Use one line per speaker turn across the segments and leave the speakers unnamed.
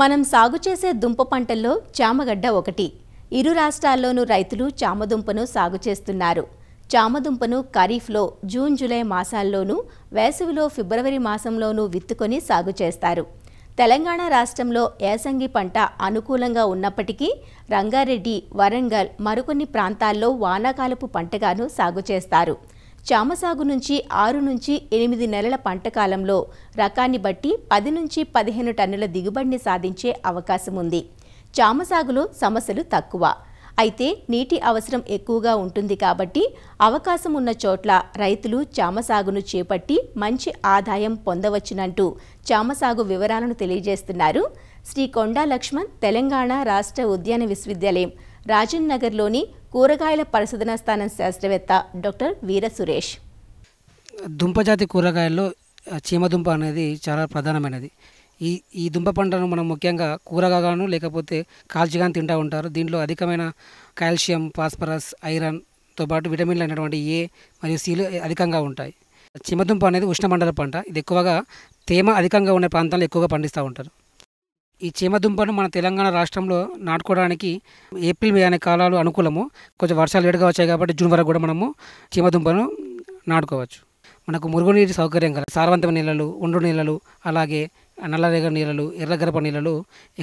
మనం సాగు చేసే దుంప పంటల్లో చామగడ్డ ఒకటి ఇరు రాష్ట్రాల్లోనూ రైతులు చామదుంపను సాగు చేస్తున్నారు చామదుంపను ఖరీఫ్లో జూన్ జూలై మాసాల్లోనూ వేసవిలో ఫిబ్రవరి మాసంలోనూ విత్తుకొని సాగు చేస్తారు తెలంగాణ రాష్ట్రంలో ఏసంగి పంట అనుకూలంగా ఉన్నప్పటికీ రంగారెడ్డి వరంగల్ మరికొన్ని ప్రాంతాల్లో వానాకాలపు పంటగాను సాగు చేస్తారు చామసాగు సాగు నుంచి ఆరు నుంచి ఎనిమిది నెలల పంటకాలంలో రకాన్ని బట్టి పది నుంచి పదిహేను టన్నుల దిగుబడిని సాధించే అవకాశం ఉంది చామ సాగులో సమస్యలు తక్కువ అయితే నీటి అవసరం ఎక్కువగా ఉంటుంది కాబట్టి అవకాశం ఉన్న చోట్ల రైతులు చామ సాగును చేపట్టి మంచి ఆదాయం పొందవచ్చునంటూ చామ సాగు వివరాలను తెలియజేస్తున్నారు శ్రీ కొండా లక్ష్మణ్ తెలంగాణ రాష్ట్ర ఉద్యాన విశ్వవిద్యాలయం రాజన్ నగర్లోని కూరగాయల పరిశోధనా స్థానం శాస్త్రవేత్త డాక్టర్ వీర సురేష్
దుంపజాతి కూరగాయల్లో చీమదుంప అనేది చాలా ప్రధానమైనది ఈ ఈ దుంప పంటను మనం ముఖ్యంగా కూరగాయలను లేకపోతే కాల్చిగాను తింటూ ఉంటారు దీంట్లో అధికమైన కాల్షియం ఫాస్ఫరస్ ఐరన్తో పాటు విటమిన్లు అనేటువంటి ఏ మరియు సీలు అధికంగా ఉంటాయి చిమదుంప అనేది ఉష్ణమండల పంట ఇది ఎక్కువగా తేమ అధికంగా ఉన్న ప్రాంతాల్లో ఎక్కువగా పండిస్తూ ఉంటారు ఈ చీమదుంపను మన తెలంగాణ రాష్ట్రంలో నాటుకోవడానికి ఏప్రిల్ మే అనే కాలాలు అనుకూలము కొంచెం వర్షాలు వేడిగా వచ్చాయి కాబట్టి జూన్ వరకు కూడా మనము చీమదుంపను నాటుకోవచ్చు మనకు మురుగునీటి సౌకర్యం కల సారవంతమైన నీళ్ళలు ఉండు నీళ్ళలు అలాగే నల్లరేగ నీళ్ళలు ఎర్రగరప నీళ్ళలు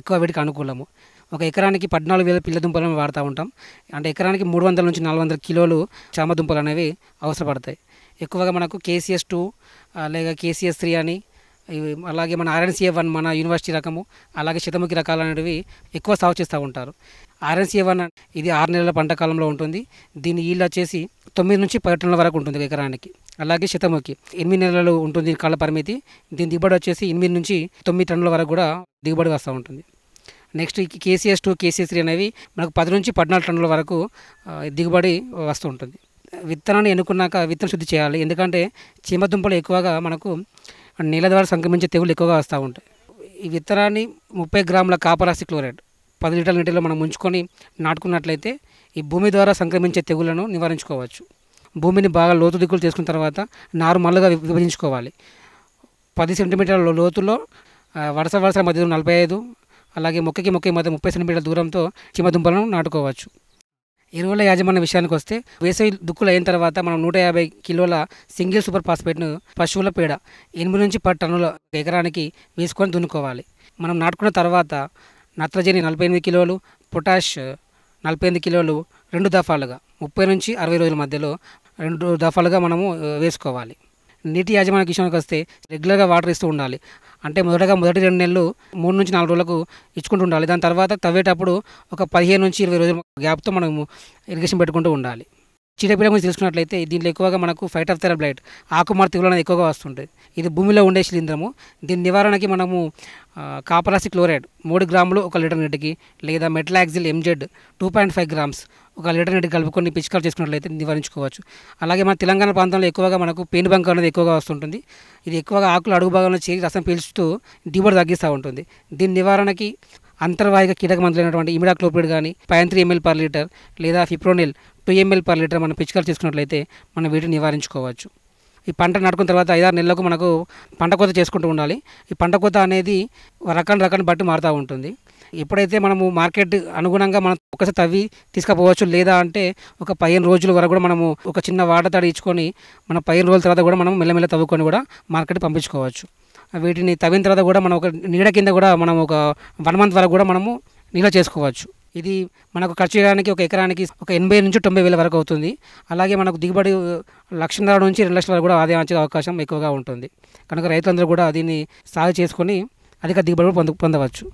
ఎక్కువ వీటికి అనుకూలము ఒక ఎకరానికి పద్నాలుగు వేల పిల్లదుంపలను వాడుతూ ఉంటాం అంటే ఎకరానికి మూడు వందల నుంచి నాలుగు వందల కిలోలు చామదుంపలు అనేవి అవసరపడతాయి ఎక్కువగా మనకు కేసీఎస్ టూ లేదా కేసీఎస్ త్రీ అని అలాగే మన ఆర్ఎన్సీఏ వన్ మన యూనివర్సిటీ రకము అలాగే శతముఖి రకాలు అనేవి ఎక్కువ సాగు చేస్తూ ఉంటారు ఆర్ఎన్సీఏ వన్ ఇది ఆరు నెలల పంట కాలంలో ఉంటుంది దీని ఈళ్ళు వచ్చేసి తొమ్మిది నుంచి పది టన్నుల వరకు ఉంటుంది ఎకరానికి అలాగే శతముఖి ఎనిమిది నెలలు ఉంటుంది కాల పరిమితి దీని దిగుబడి వచ్చేసి ఎనిమిది నుంచి తొమ్మిది టన్నుల వరకు కూడా దిగుబడి వస్తూ ఉంటుంది next KCS two KCS three అనేవి మనకు పది నుంచి పద్నాలుగు టన్నుల వరకు దిగుబడి వస్తూ ఉంటుంది విత్తనాన్ని ఎన్నుకున్నాక విత్తనం శుద్ధి చేయాలి ఎందుకంటే చీమదుంపలు ఎక్కువగా మనకు నీళ్ళ ద్వారా సంక్రమించే తెగులు ఎక్కువగా వస్తూ ఉంటాయి ఈ విత్తనాన్ని ముప్పై గ్రాముల కాపరాసి క్లోరైడ్ పది లీటర్ల నీటిలో మనం ఉంచుకొని నాటుకున్నట్లయితే ఈ భూమి ద్వారా సంక్రమించే తెగులను నివారించుకోవచ్చు భూమిని బాగా లోతు దిక్కులు చేసుకున్న తర్వాత నార్మల్గా విభజించుకోవాలి పది సెంటీమీటర్ల లోతులో వరుస వరుస మధ్య నలభై ఐదు అలాగే మొక్కకి మొక్కకి మధ్య ముప్పై సెంటీమీటర్ల దూరంతో చిమ్మదుంపలను నాటుకోవచ్చు ఎరువుల యాజమాన్య విషయానికి వస్తే వేసవి దుక్కులు అయిన తర్వాత మనం నూట యాభై కిలోల సింగిల్ సూపర్ ఫాస్ఫేట్ను పశువుల పేడ ఎనిమిది నుంచి పది టన్నుల ఎకరానికి వేసుకొని దున్నుకోవాలి మనం నాటుకున్న తర్వాత నత్రజని నలభై ఎనిమిది కిలోలు పొటాష్ నలభై ఎనిమిది కిలోలు రెండు దఫాలుగా ముప్పై నుంచి అరవై రోజుల మధ్యలో రెండు దఫాలుగా మనము వేసుకోవాలి నీటి యాజమాన్య విషయానికి వస్తే రెగ్యులర్గా వాటర్ ఇస్తూ ఉండాలి అంటే మొదటగా మొదటి రెండు నెలలు మూడు నుంచి నాలుగు రోజులకు ఇచ్చుకుంటూ ఉండాలి దాని తర్వాత తవ్వేటప్పుడు ఒక పదిహేను నుంచి ఇరవై రోజుల గ్యాప్తో మనము ఇరిగేషన్ పెట్టుకుంటూ ఉండాలి చీడపీడ గురించి తెలుసుకున్నట్లయితే దీంట్లో ఎక్కువగా మనకు ఫైట్ ఆఫ్ థెరబ్లైట్ ఆకుమార్ తెగులు అనేది ఎక్కువగా వస్తుంటుంది ఇది భూమిలో ఉండే శిలీంద్రము దీని నివారణకి మనము కాపరాసి క్లోరైడ్ మూడు గ్రాములు ఒక లీటర్ నీటికి లేదా metalaxyl MZ two point five grams ఒక లీటర్ నీటి కలుపుకొని పిచికలు చేసుకున్నట్లయితే నివారించుకోవచ్చు అలాగే మన తెలంగాణ ప్రాంతంలో ఎక్కువగా మనకు పేను బంక అనేది ఎక్కువగా వస్తుంటుంది ఇది ఎక్కువగా ఆకులు అడుగు భాగంలో చేరి రసం పీల్చుతూ దిగుబడి తగ్గిస్తూ ఉంటుంది దీని నివారణకి అంతర్వాహిక కీటక మందులైనటువంటి ఇమిడాక్లోపిడ్ కానీ point three ML per litre లేదా fipronil two ML per litre మనం పిచికలు చేసుకున్నట్లయితే మనం వీటిని నివారించుకోవచ్చు ఈ పంట నాటుకున్న తర్వాత ఐదారు నెలలకు మనకు పంట కోత చేసుకుంటూ ఉండాలి ఈ పంట కోత అనేది రకాన్ని రకాన్ని బట్టి మారుతూ ఉంటుంది ఎప్పుడైతే మనము మార్కెట్ అనుగుణంగా మనం ఒకసారి తవ్వి తీసుకుపోవచ్చు లేదా అంటే ఒక పదిహేను రోజుల వరకు కూడా మనము ఒక చిన్న వాటర్ తడి ఇచ్చుకొని మన పదిహేను రోజుల తర్వాత కూడా మనం మెల్లమెల్ల తవ్వుకొని కూడా మార్కెట్ పంపించుకోవచ్చు వీటిని తవ్విన తర్వాత కూడా మనం ఒక నీడ కింద కూడా మనం ఒక వన్ మంత్ వరకు కూడా మనము నిల్వ చేసుకోవచ్చు ఇది మనకు ఖర్చు చేయడానికి ఒక ఎకరానికి ఒక ఎనభై నుంచి తొంభై వేల వరకు అవుతుంది అలాగే మనకు దిగుబడి లక్షన్నర నుంచి రెండు లక్షల వరకు కూడా ఆదాయం వచ్చే అవకాశం ఎక్కువగా ఉంటుంది కనుక రైతులందరూ కూడా దీన్ని సాగు చేసుకొని అధిక దిగుబడి పొంద పొందవచ్చు